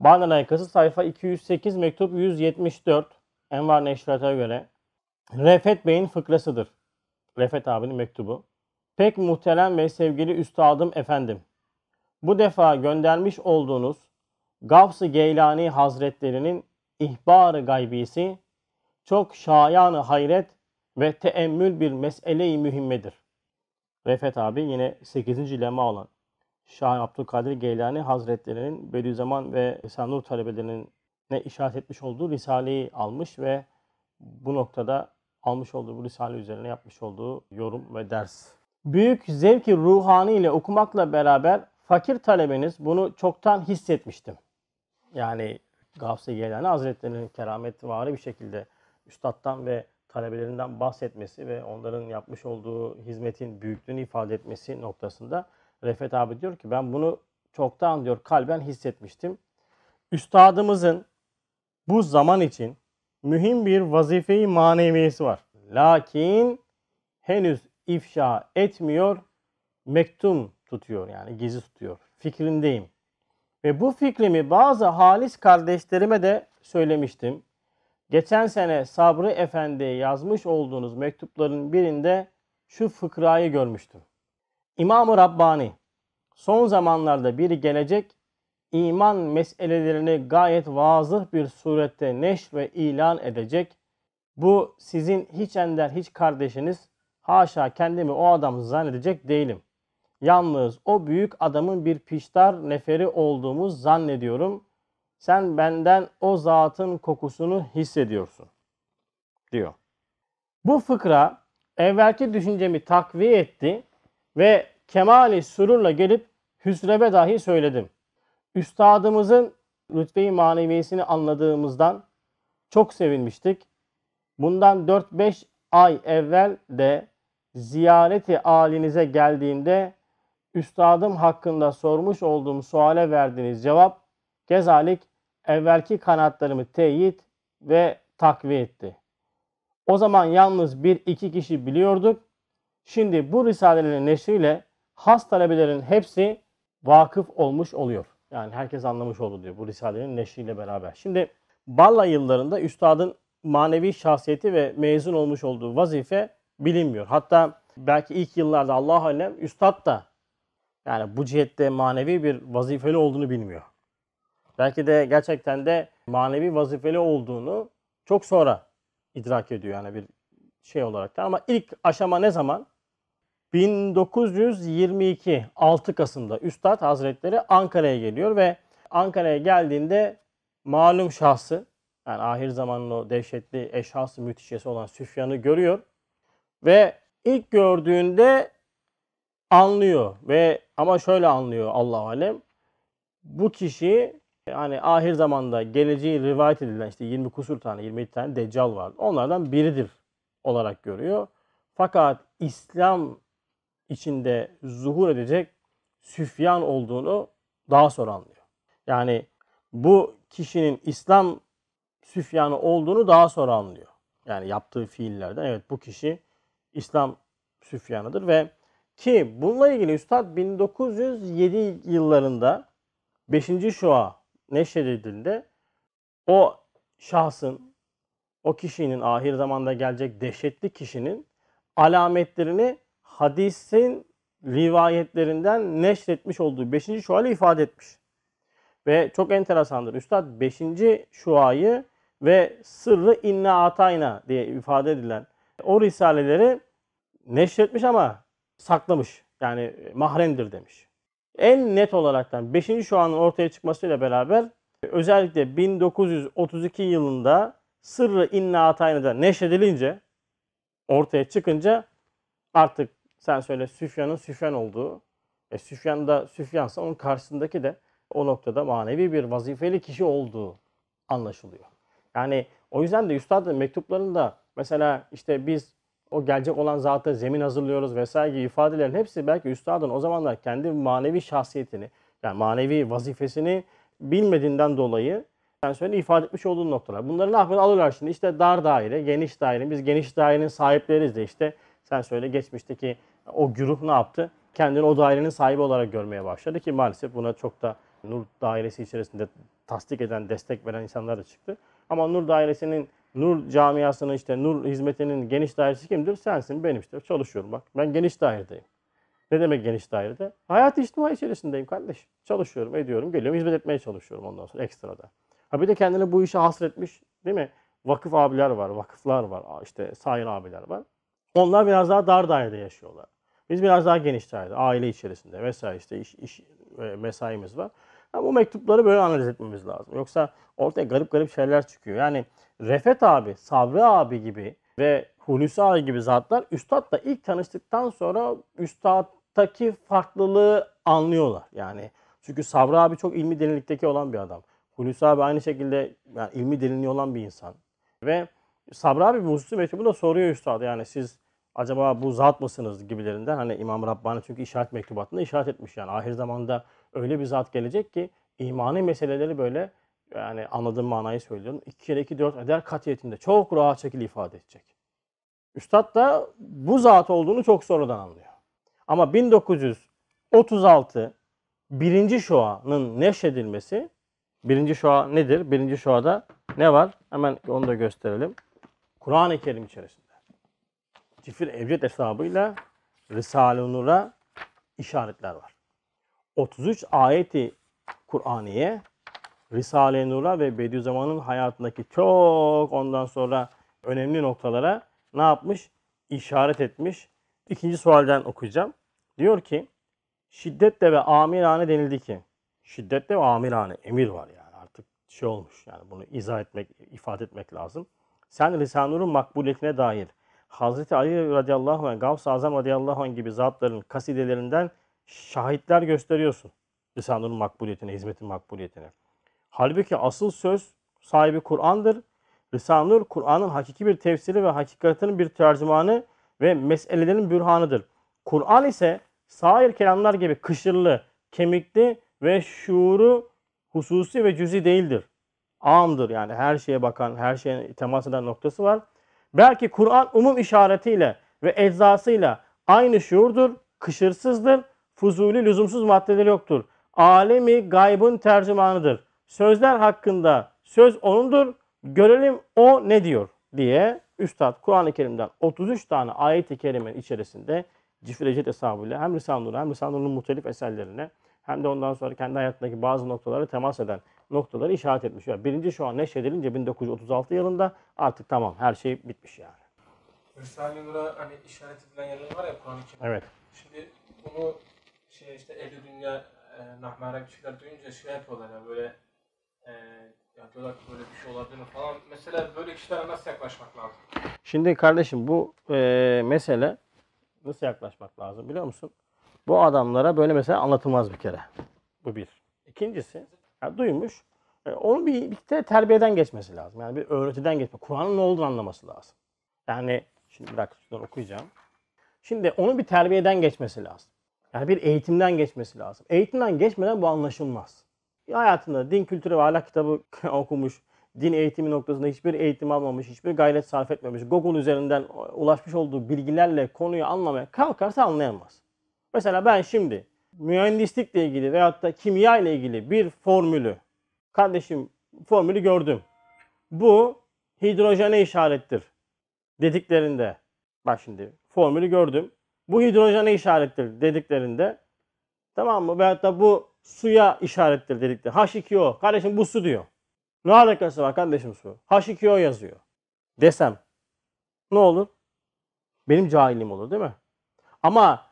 Bağdat Ayakası sayfa 208 mektup 174 Envar Neşrat'a göre Refet Bey'in fıkrasıdır. Refet abinin mektubu. Pek muhterem ve sevgili üstadım efendim. Bu defa göndermiş olduğunuz Gavs-ı Geylani Hazretlerinin ihbar-ı gaybisi çok şayanı hayret ve teemmül bir mesele-i mühimmedir. Refet abi yine 8. lema olan Şah Abdülkadir Geylani Hazretleri'nin Bediüzzaman ve Esenur talebelerinin ne işaret etmiş olduğu Risale'yi almış ve bu noktada almış olduğu bu Risale üzerine yapmış olduğu yorum ve ders. Büyük zevki ruhani ile okumakla beraber fakir talebeniz bunu çoktan hissetmiştim. Yani Gavs-ı Geylani Hazretleri'nin kerametvari bir şekilde üstattan ve talebelerinden bahsetmesi ve onların yapmış olduğu hizmetin büyüklüğünü ifade etmesi noktasında Refet abi diyor ki ben bunu çoktan diyor kalben hissetmiştim. Üstadımızın bu zaman için mühim bir vazifeyi maneviyesi var. Lakin henüz ifşa etmiyor, mektum tutuyor yani gizli tutuyor. Fikrindeyim. Ve bu fikrimi bazı halis kardeşlerime de söylemiştim. Geçen sene Sabri Efendi'ye yazmış olduğunuz mektupların birinde şu fıkrayı görmüştüm. İmam-ı Rabbani son zamanlarda bir gelecek iman meselelerini gayet vazıh bir surette neş ve ilan edecek. Bu sizin hiç ender hiç kardeşiniz haşa kendimi o adamı zannedecek değilim. Yalnız o büyük adamın bir piştar neferi olduğumu zannediyorum. Sen benden o zatın kokusunu hissediyorsun diyor. Bu fıkra evvelki düşüncemi takviye etti ve kemali sürurla gelip hüsrebe dahi söyledim. Üstadımızın rütbeyi maneviyesini anladığımızdan çok sevinmiştik. Bundan 4-5 ay evvel de ziyareti alinize geldiğimde üstadım hakkında sormuş olduğum suale verdiğiniz cevap gezalik evvelki kanatlarımı teyit ve takviye etti. O zaman yalnız bir iki kişi biliyorduk Şimdi bu risalelerin neşriyle has talebelerin hepsi vakıf olmuş oluyor. Yani herkes anlamış oldu diyor bu risalenin neşriyle beraber. Şimdi Balla yıllarında üstadın manevi şahsiyeti ve mezun olmuş olduğu vazife bilinmiyor. Hatta belki ilk yıllarda Allah alem üstad da yani bu cihette manevi bir vazifeli olduğunu bilmiyor. Belki de gerçekten de manevi vazifeli olduğunu çok sonra idrak ediyor yani bir şey olarak da. Ama ilk aşama ne zaman? 1922 6 Kasım'da Üstad Hazretleri Ankara'ya geliyor ve Ankara'ya geldiğinde malum şahsı yani ahir zamanın o dehşetli eşhası müthişesi olan Süfyan'ı görüyor ve ilk gördüğünde anlıyor ve ama şöyle anlıyor Allah alem bu kişi yani ahir zamanda geleceği rivayet edilen işte 20 kusur tane 27 tane deccal var. Onlardan biridir olarak görüyor. Fakat İslam içinde zuhur edecek Süfyan olduğunu daha sonra anlıyor. Yani bu kişinin İslam Süfyan'ı olduğunu daha sonra anlıyor. Yani yaptığı fiillerden evet bu kişi İslam Süfyan'ıdır ve ki bununla ilgili Üstad 1907 yıllarında 5. Şua neşredildiğinde o şahsın, o kişinin ahir zamanda gelecek dehşetli kişinin alametlerini hadisin rivayetlerinden neşretmiş olduğu 5. şuayla ifade etmiş. Ve çok enteresandır. Üstad 5. şuayı ve sırrı inna atayna diye ifade edilen o risaleleri neşretmiş ama saklamış. Yani mahremdir demiş. En net olaraktan 5. şuanın ortaya çıkmasıyla beraber özellikle 1932 yılında sırrı inna atayna'da neşredilince ortaya çıkınca artık sen söyle Süfyan'ın Süfyan olduğu. E, Süfyan da Süfyansa onun karşısındaki de o noktada manevi bir vazifeli kişi olduğu anlaşılıyor. Yani o yüzden de üstadın mektuplarında mesela işte biz o gelecek olan zata zemin hazırlıyoruz vesaire gibi ifadelerin hepsi belki üstadın o zamanlar kendi manevi şahsiyetini yani manevi vazifesini bilmediğinden dolayı sen söyle ifade etmiş olduğu noktalar. Bunları ne yapıyor? Alırlar şimdi işte dar daire, geniş daire. Biz geniş dairenin sahipleriz de işte sen söyle geçmişteki o güruh ne yaptı? Kendini o dairenin sahibi olarak görmeye başladı ki maalesef buna çok da Nur dairesi içerisinde tasdik eden, destek veren insanlar da çıktı. Ama Nur dairesinin, Nur camiasının işte Nur hizmetinin geniş dairesi kimdir? Sensin, benim işte. Çalışıyorum bak. Ben geniş dairedeyim. Ne demek geniş dairede? Hayat içtima içerisindeyim kardeşim. Çalışıyorum, ediyorum, geliyorum, hizmet etmeye çalışıyorum ondan sonra ekstra da. Ha bir de kendini bu işe hasretmiş değil mi? Vakıf abiler var, vakıflar var, işte sayın abiler var. Onlar biraz daha dar dairede yaşıyorlar. Biz biraz daha geniş tarihte, aile içerisinde vesaire işte iş, iş e, mesaimiz var. Yani bu mektupları böyle analiz etmemiz lazım. Yoksa ortaya garip garip şeyler çıkıyor. Yani Refet abi, Sabri abi gibi ve Hulusi abi gibi zatlar üstadla ilk tanıştıktan sonra üstadtaki farklılığı anlıyorlar. Yani çünkü Sabri abi çok ilmi derinlikteki olan bir adam. Hulusi abi aynı şekilde yani ilmi derinliği olan bir insan. Ve Sabri abi bu hususi mektubu da soruyor üstad. Yani siz acaba bu zat mısınız gibilerinden hani İmam Rabbani çünkü işaret mektubatında işaret etmiş yani ahir zamanda öyle bir zat gelecek ki imani meseleleri böyle yani anladığım manayı söylüyorum. 2 kere 2 4 eder katiyetinde çok rahat şekilde ifade edecek. Üstad da bu zat olduğunu çok sonradan anlıyor. Ama 1936 birinci şoa'nın neşredilmesi birinci şoa nedir? Birinci şoa'da ne var? Hemen onu da gösterelim. Kur'an-ı Kerim içerisinde. Cifir Evcet hesabıyla Risale-i Nur'a işaretler var. 33 ayeti Kur'aniye Risale-i Nur'a ve Bediüzzaman'ın hayatındaki çok ondan sonra önemli noktalara ne yapmış? İşaret etmiş. İkinci sualden okuyacağım. Diyor ki şiddetle ve amirane denildi ki şiddetle ve amirane emir var yani artık şey olmuş yani bunu izah etmek, ifade etmek lazım. Sen Risale-i Nur'un makbuliyetine dair Hazreti Ali radıyallahu anh, Gavs-ı Azam radıyallahu anh gibi zatların kasidelerinden şahitler gösteriyorsun. Lisanın makbuliyetine, hizmetin makbuliyetine. Halbuki asıl söz sahibi Kur'an'dır. Risanur Kur'an'ın hakiki bir tefsiri ve hakikatinin bir tercümanı ve meselelerin bürhanıdır. Kur'an ise sair kelamlar gibi kışırlı, kemikli ve şuuru hususi ve cüzi değildir. Ağımdır yani her şeye bakan, her şeye temas eden noktası var. Belki Kur'an umum işaretiyle ve eczasıyla aynı şuurdur, kışırsızdır, fuzuli lüzumsuz maddeler yoktur. Alemi gaybın tercümanıdır. Sözler hakkında söz onundur, görelim o ne diyor diye Üstad Kur'an-ı Kerim'den 33 tane ayet-i kerime içerisinde Cifrecet hesabıyla hem Risale-i Nur hem Risale-i Nur'un muhtelif eserlerine hem de ondan sonra kendi hayatındaki bazı noktalara temas eden noktaları işaret etmiş. Yani birinci şu an neşredilince 1936 yılında artık tamam her şey bitmiş yani. Risale-i Nur'a hani işaret edilen yerler var ya Kur'an-ı Kerim. Evet. Şimdi bunu şey işte Ehli Dünya e, Nahmara bir şeyler duyunca şey yapıyorlar ya böyle e, ya diyorlar ki böyle bir şey olabilir mi falan. Mesela böyle kişilere nasıl yaklaşmak lazım? Şimdi kardeşim bu e, mesele nasıl yaklaşmak lazım biliyor musun? Bu adamlara böyle mesela anlatılmaz bir kere. Bu bir. İkincisi yani duymuş. E, onu bir, bir de terbiyeden geçmesi lazım. Yani bir öğretiden geçme. Kur'an'ın ne olduğunu anlaması lazım. Yani şimdi bir dakika okuyacağım. Şimdi onu bir terbiyeden geçmesi lazım. Yani bir eğitimden geçmesi lazım. Eğitimden geçmeden bu anlaşılmaz. bir Hayatında din kültürü ve ahlak kitabı okumuş, din eğitimi noktasında hiçbir eğitim almamış, hiçbir gayret sarf etmemiş, Google üzerinden ulaşmış olduğu bilgilerle konuyu anlamaya kalkarsa anlayamaz. Mesela ben şimdi mühendislikle ilgili veyahut da kimya ile ilgili bir formülü, kardeşim formülü gördüm. Bu hidrojene işarettir dediklerinde, bak şimdi formülü gördüm. Bu hidrojene işarettir dediklerinde, tamam mı? Veyahut da bu suya işarettir dedikleri. H2O, kardeşim bu su diyor. Ne alakası var kardeşim su? H2O yazıyor desem ne olur? Benim cahilim olur değil mi? Ama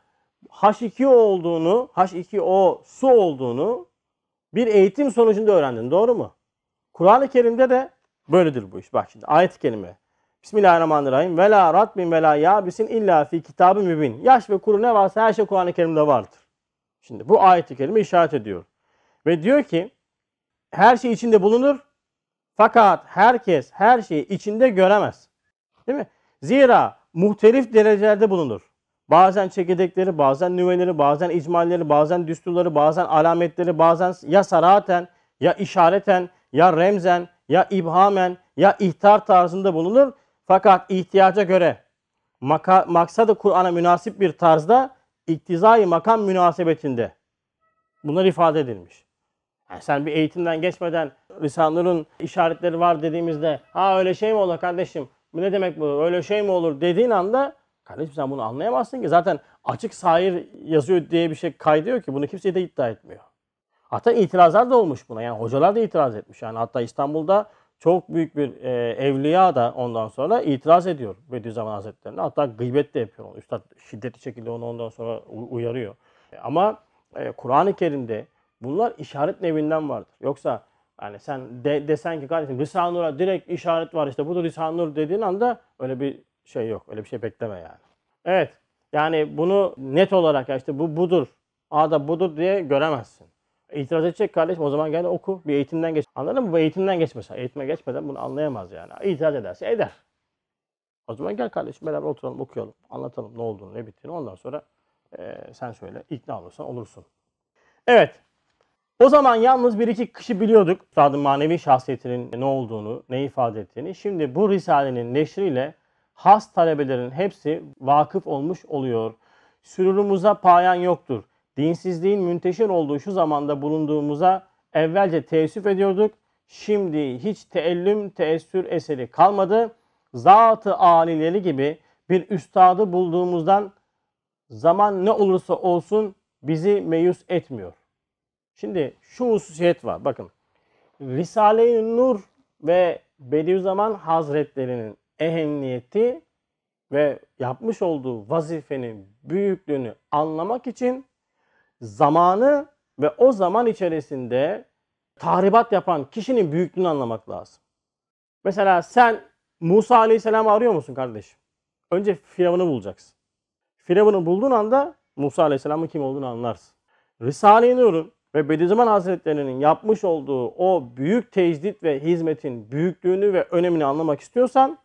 H2O olduğunu, H2O su olduğunu bir eğitim sonucunda öğrendin. Doğru mu? Kur'an-ı Kerim'de de böyledir bu iş. Bak şimdi ayet kelime. Bismillahirrahmanirrahim. Ve la ratbin ve la yabisin illa fi kitabı mübin. Yaş ve kuru ne varsa her şey Kur'an-ı Kerim'de vardır. Şimdi bu ayet-i kerime işaret ediyor. Ve diyor ki her şey içinde bulunur fakat herkes her şeyi içinde göremez. Değil mi? Zira muhtelif derecelerde bulunur. Bazen çekirdekleri, bazen nüveleri, bazen icmalleri, bazen düsturları, bazen alametleri, bazen ya saraten, ya işareten, ya remzen, ya ibhamen, ya ihtar tarzında bulunur. Fakat ihtiyaca göre maksadı Kur'an'a münasip bir tarzda iktizai makam münasebetinde bunlar ifade edilmiş. Yani sen bir eğitimden geçmeden Risale'nin işaretleri var dediğimizde ha öyle şey mi olur kardeşim? Bu ne demek bu? Öyle şey mi olur dediğin anda Kardeşim sen bunu anlayamazsın ki. Zaten açık sahir yazıyor diye bir şey kaydıyor ki bunu kimse de iddia etmiyor. Hatta itirazlar da olmuş buna. Yani hocalar da itiraz etmiş. Yani hatta İstanbul'da çok büyük bir e, evliya da ondan sonra itiraz ediyor Bediüzzaman Hazretleri'ne. Hatta gıybet de yapıyor. Onu. Üstad şiddetli şekilde onu ondan sonra uyarıyor. E, ama e, Kur'an-ı Kerim'de bunlar işaret nevinden vardır. Yoksa yani sen de, desen ki kardeşim Risale-i Nur'a direkt işaret var işte bu da Risale-i Nur dediğin anda öyle bir şey yok. Öyle bir şey bekleme yani. Evet. Yani bunu net olarak ya işte bu budur. A da budur diye göremezsin. İtiraz edecek kardeşim o zaman gel oku. Bir eğitimden geç. Anladın mı? Bu eğitimden geçmesen. Eğitime geçmeden bunu anlayamaz yani. İtiraz ederse eder. O zaman gel kardeşim beraber oturalım, okuyalım, anlatalım ne olduğunu, ne bittiğini. Ondan sonra e, sen söyle, ikna olursan olursun. Evet, o zaman yalnız bir iki kişi biliyorduk üstadın manevi şahsiyetinin ne olduğunu, ne ifade ettiğini. Şimdi bu risalenin neşriyle has talebelerin hepsi vakıf olmuş oluyor. Sürurumuza payan yoktur. Dinsizliğin münteşir olduğu şu zamanda bulunduğumuza evvelce teessüf ediyorduk. Şimdi hiç teellüm, teessür eseri kalmadı. Zatı alileri gibi bir üstadı bulduğumuzdan zaman ne olursa olsun bizi meyus etmiyor. Şimdi şu hususiyet var. Bakın Risale-i Nur ve Bediüzzaman Hazretlerinin ehemmiyeti ve yapmış olduğu vazifenin büyüklüğünü anlamak için zamanı ve o zaman içerisinde tahribat yapan kişinin büyüklüğünü anlamak lazım. Mesela sen Musa Aleyhisselam'ı arıyor musun kardeşim? Önce Firavun'u bulacaksın. Firavun'u bulduğun anda Musa Aleyhisselam'ın kim olduğunu anlarsın. Risale-i Nur'un ve Bediüzzaman Hazretleri'nin yapmış olduğu o büyük tecdit ve hizmetin büyüklüğünü ve önemini anlamak istiyorsan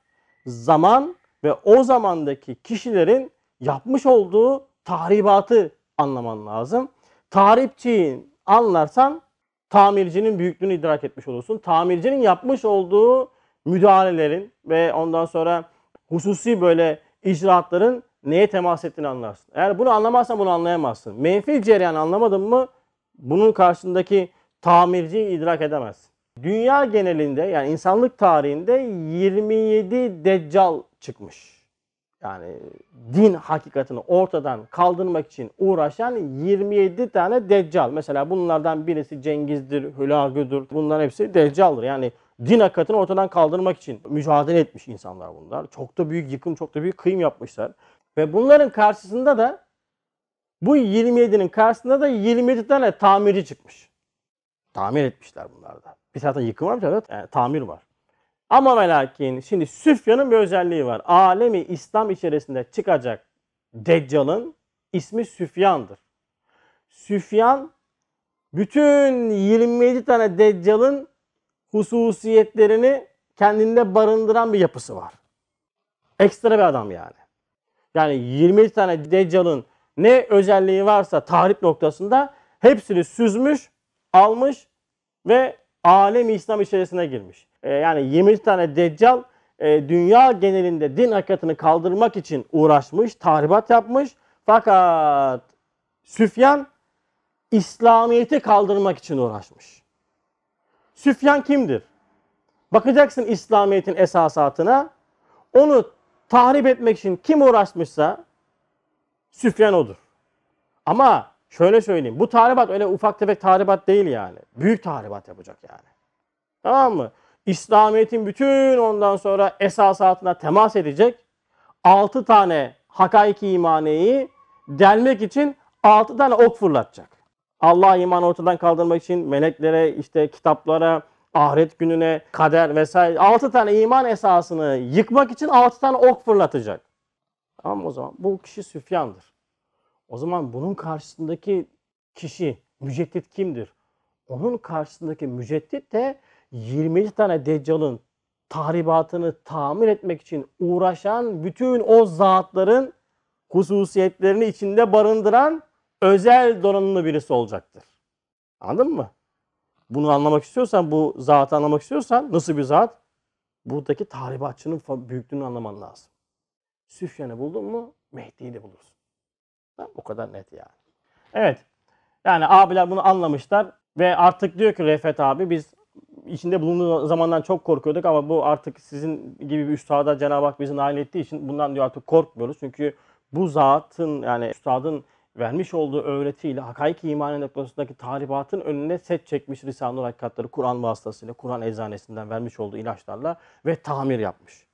zaman ve o zamandaki kişilerin yapmış olduğu tahribatı anlaman lazım. Tahripçiyi anlarsan tamircinin büyüklüğünü idrak etmiş olursun. Tamircinin yapmış olduğu müdahalelerin ve ondan sonra hususi böyle icraatların neye temas ettiğini anlarsın. Eğer bunu anlamazsan bunu anlayamazsın. Menfi cereyan anlamadın mı bunun karşısındaki tamirciyi idrak edemezsin. Dünya genelinde yani insanlık tarihinde 27 deccal çıkmış. Yani din hakikatini ortadan kaldırmak için uğraşan 27 tane deccal. Mesela bunlardan birisi Cengiz'dir, Hülagü'dür. Bunların hepsi deccaldır. Yani din hakikatini ortadan kaldırmak için mücadele etmiş insanlar bunlar. Çok da büyük yıkım, çok da büyük kıyım yapmışlar. Ve bunların karşısında da bu 27'nin karşısında da 27 tane tamirci çıkmış. Tamir etmişler bunlarda. Bir taraftan yıkım var bir tarafta yani e, tamir var. Ama velakin şimdi Süfyan'ın bir özelliği var. Alemi İslam içerisinde çıkacak Deccal'ın ismi Süfyan'dır. Süfyan bütün 27 tane Deccal'ın hususiyetlerini kendinde barındıran bir yapısı var. Ekstra bir adam yani. Yani 27 tane Deccal'ın ne özelliği varsa tahrip noktasında hepsini süzmüş almış ve alem İslam içerisine girmiş. E, yani 20 tane deccal e, dünya genelinde din hakikatini kaldırmak için uğraşmış, tahribat yapmış. Fakat Süfyan İslamiyet'i kaldırmak için uğraşmış. Süfyan kimdir? Bakacaksın İslamiyet'in esasatına. Onu tahrip etmek için kim uğraşmışsa Süfyan odur. Ama Şöyle söyleyeyim. Bu tahribat öyle ufak tefek tahribat değil yani. Büyük tahribat yapacak yani. Tamam mı? İslamiyet'in bütün ondan sonra esasatına temas edecek 6 tane hakaiki imaneyi delmek için 6 tane ok fırlatacak. Allah iman ortadan kaldırmak için meleklere, işte kitaplara, ahiret gününe, kader vesaire 6 tane iman esasını yıkmak için 6 tane ok fırlatacak. Tamam o zaman bu kişi Süfyan'dır. O zaman bunun karşısındaki kişi müceddit kimdir? Onun karşısındaki müceddit de 20 tane deccalın tahribatını tamir etmek için uğraşan bütün o zatların hususiyetlerini içinde barındıran özel donanımlı birisi olacaktır. Anladın mı? Bunu anlamak istiyorsan, bu zatı anlamak istiyorsan nasıl bir zat? Buradaki tahribatçının büyüklüğünü anlaman lazım. Süfyan'ı buldun mu Mehdi'yi de bulursun. Bu kadar net yani. Evet. Yani abiler bunu anlamışlar ve artık diyor ki Refet abi biz içinde bulunduğu zamandan çok korkuyorduk ama bu artık sizin gibi bir üstada Cenab-ı Hak bizi nail ettiği için bundan diyor artık korkmuyoruz. Çünkü bu zatın yani üstadın vermiş olduğu öğretiyle hakaiki imanı noktasındaki tahribatın önüne set çekmiş Risale-i Nur hakikatları Kur'an vasıtasıyla, Kur'an eczanesinden vermiş olduğu ilaçlarla ve tamir yapmış.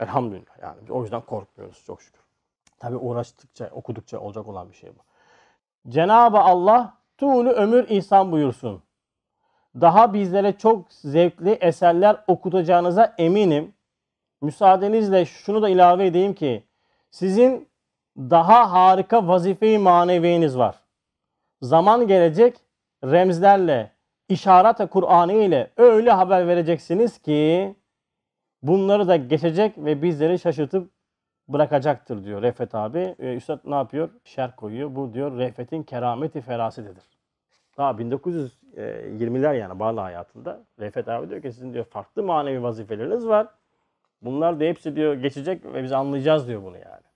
Elhamdülillah yani o yüzden korkmuyoruz çok şükür. Tabi uğraştıkça, okudukça olacak olan bir şey bu. Cenab-ı Allah tuğlu ömür ihsan buyursun. Daha bizlere çok zevkli eserler okutacağınıza eminim. Müsaadenizle şunu da ilave edeyim ki sizin daha harika vazife-i maneviyeniz var. Zaman gelecek remzlerle, işaret-i Kur'an'ı ile öyle haber vereceksiniz ki bunları da geçecek ve bizleri şaşırtıp bırakacaktır diyor Refet abi. E, Üstad ne yapıyor? Şer koyuyor. Bu diyor Refet'in kerameti ferasetidir. Daha 1920'ler e, yani Bağlı hayatında Refet abi diyor ki sizin diyor farklı manevi vazifeleriniz var. Bunlar da hepsi diyor geçecek ve biz anlayacağız diyor bunu yani.